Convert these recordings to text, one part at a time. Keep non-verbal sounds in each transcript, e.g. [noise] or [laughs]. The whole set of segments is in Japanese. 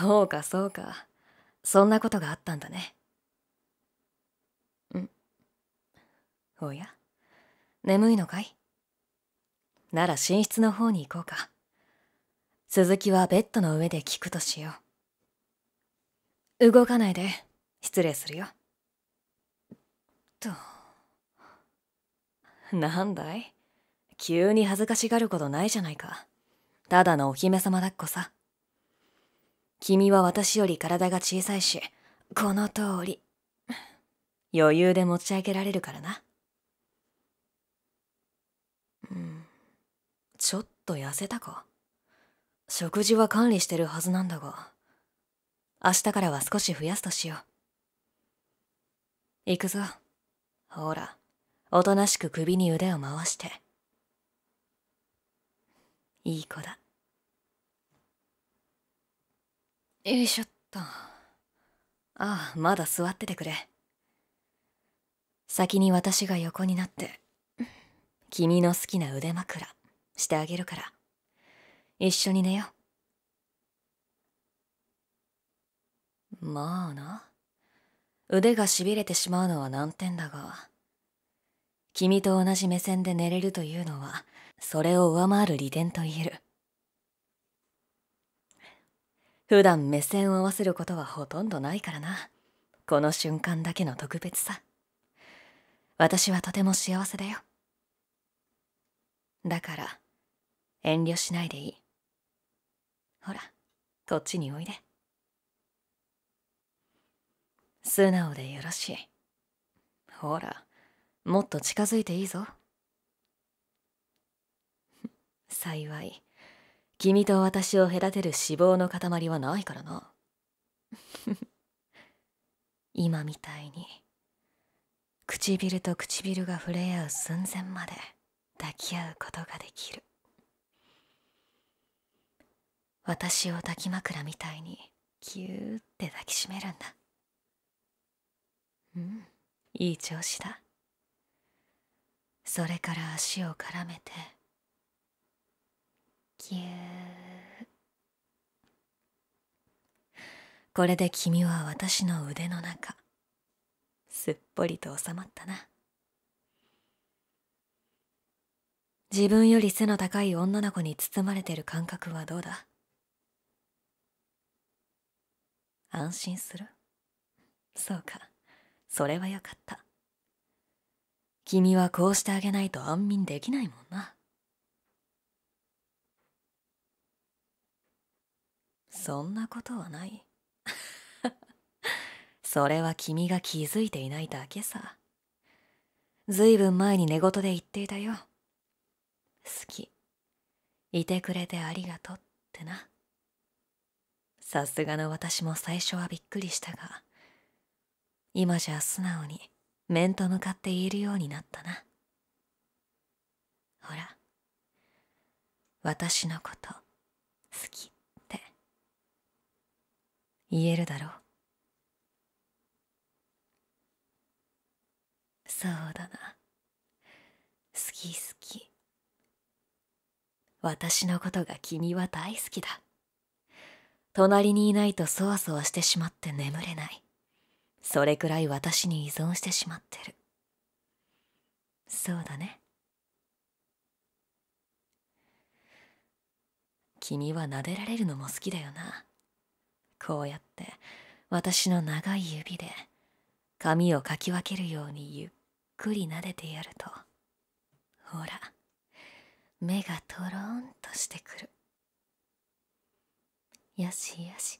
そうかそうかそんなことがあったんだねうんおや眠いのかいなら寝室の方に行こうか鈴木はベッドの上で聞くとしよう動かないで失礼するよとなんだい急に恥ずかしがることないじゃないかただのお姫様抱っこさ君は私より体が小さいし、この通り。余裕で持ち上げられるからな。うん。ちょっと痩せたか。食事は管理してるはずなんだが、明日からは少し増やすとしよう。行くぞ。ほら、おとなしく首に腕を回して。いい子だ。よいしょっとああまだ座っててくれ先に私が横になって君の好きな腕枕してあげるから一緒に寝ようまあな腕がしびれてしまうのは難点だが君と同じ目線で寝れるというのはそれを上回る利点と言える普段目線を合わせることはほとんどないからなこの瞬間だけの特別さ私はとても幸せだよだから遠慮しないでいいほらこっちにおいで素直でよろしいほらもっと近づいていいぞ [laughs] 幸い君と私を隔てる脂肪の塊はないからな [laughs] 今みたいに唇と唇が触れ合う寸前まで抱き合うことができる私を抱き枕みたいにぎゅーって抱きしめるんだうんいい調子だそれから足を絡めてぎゅうこれで君は私の腕の中すっぽりと収まったな自分より背の高い女の子に包まれてる感覚はどうだ安心するそうかそれはよかった君はこうしてあげないと安眠できないもんなそんなことはない [laughs] それは君が気づいていないだけさずいぶん前に寝言で言っていたよ好きいてくれてありがとうってなさすがの私も最初はびっくりしたが今じゃ素直に面と向かって言えるようになったなほら私のこと好き言えるだろうそうだな好き好き私のことが君は大好きだ隣にいないとそわそわしてしまって眠れないそれくらい私に依存してしまってるそうだね君は撫でられるのも好きだよなこうやって私の長い指で髪をかき分けるようにゆっくり撫でてやるとほら目がとろんとしてくるよしよし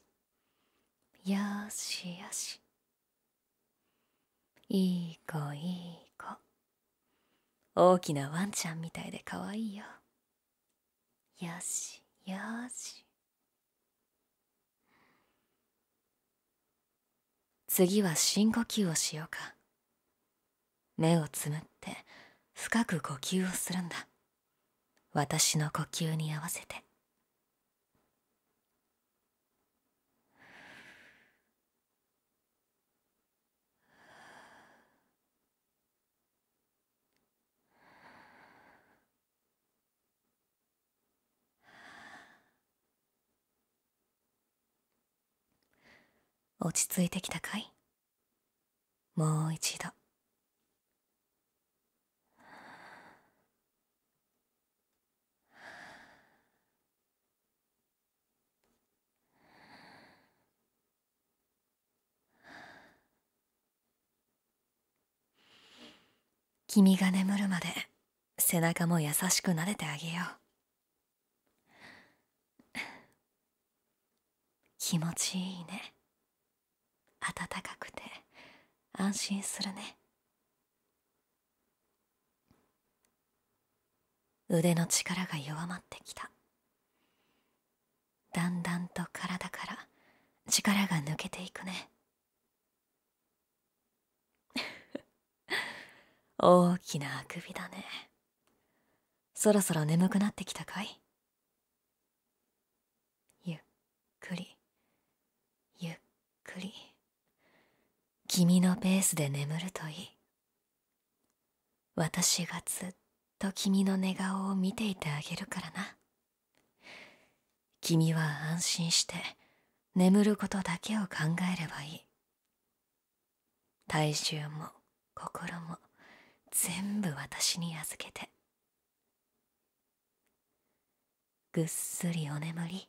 よしよしいい子いい子大きなワンちゃんみたいでかわいいよよしよし次は深呼吸をしようか目をつむって深く呼吸をするんだ私の呼吸に合わせて落ち着いてきたかいもう一度君が眠るまで背中も優しく撫でてあげよう [laughs] 気持ちいいね暖かくて安心するね腕の力が弱まってきただんだんと体から力が抜けていくね [laughs] 大きなあくびだねそろそろ眠くなってきたかいゆっくりゆっくり。君のペースで眠るといい私がずっと君の寝顔を見ていてあげるからな君は安心して眠ることだけを考えればいい体重も心も全部私に預けてぐっすりお眠り